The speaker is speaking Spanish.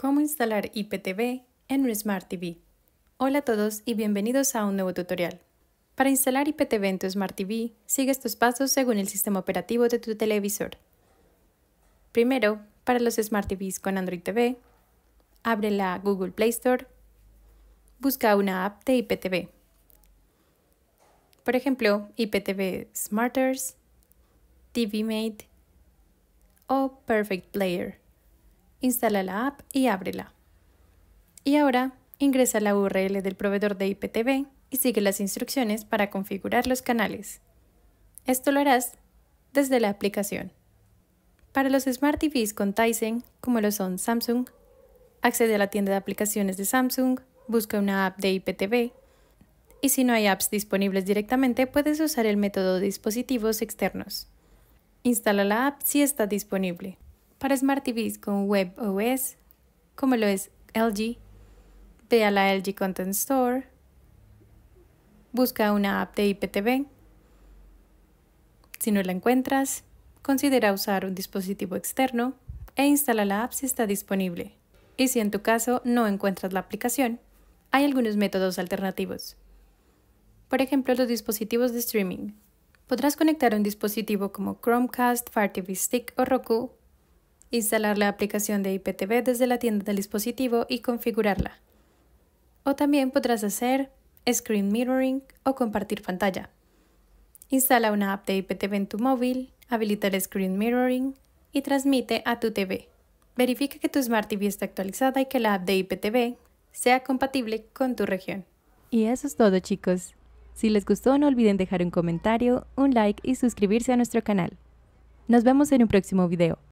¿Cómo instalar IPTV en un Smart TV? Hola a todos y bienvenidos a un nuevo tutorial. Para instalar IPTV en tu Smart TV, sigue estos pasos según el sistema operativo de tu televisor. Primero, para los Smart TVs con Android TV, abre la Google Play Store, busca una app de IPTV. Por ejemplo, IPTV Smarters, TVMate o Perfect Player. Instala la app y ábrela. Y ahora ingresa la URL del proveedor de IPTV y sigue las instrucciones para configurar los canales. Esto lo harás desde la aplicación. Para los Smart TVs con Tizen, como lo son Samsung, accede a la tienda de aplicaciones de Samsung, busca una app de IPTV, y si no hay apps disponibles directamente, puedes usar el método dispositivos externos. Instala la app si está disponible para Smart TVs con web OS, como lo es LG, ve a la LG Content Store, busca una app de IPTV. Si no la encuentras, considera usar un dispositivo externo e instala la app si está disponible. Y si en tu caso no encuentras la aplicación, hay algunos métodos alternativos. Por ejemplo, los dispositivos de streaming. Podrás conectar un dispositivo como Chromecast, Fire TV Stick o Roku instalar la aplicación de IPTV desde la tienda del dispositivo y configurarla. O también podrás hacer screen mirroring o compartir pantalla. Instala una app de IPTV en tu móvil, habilita el screen mirroring y transmite a tu TV. Verifica que tu Smart TV está actualizada y que la app de IPTV sea compatible con tu región. Y eso es todo chicos. Si les gustó no olviden dejar un comentario, un like y suscribirse a nuestro canal. Nos vemos en un próximo video.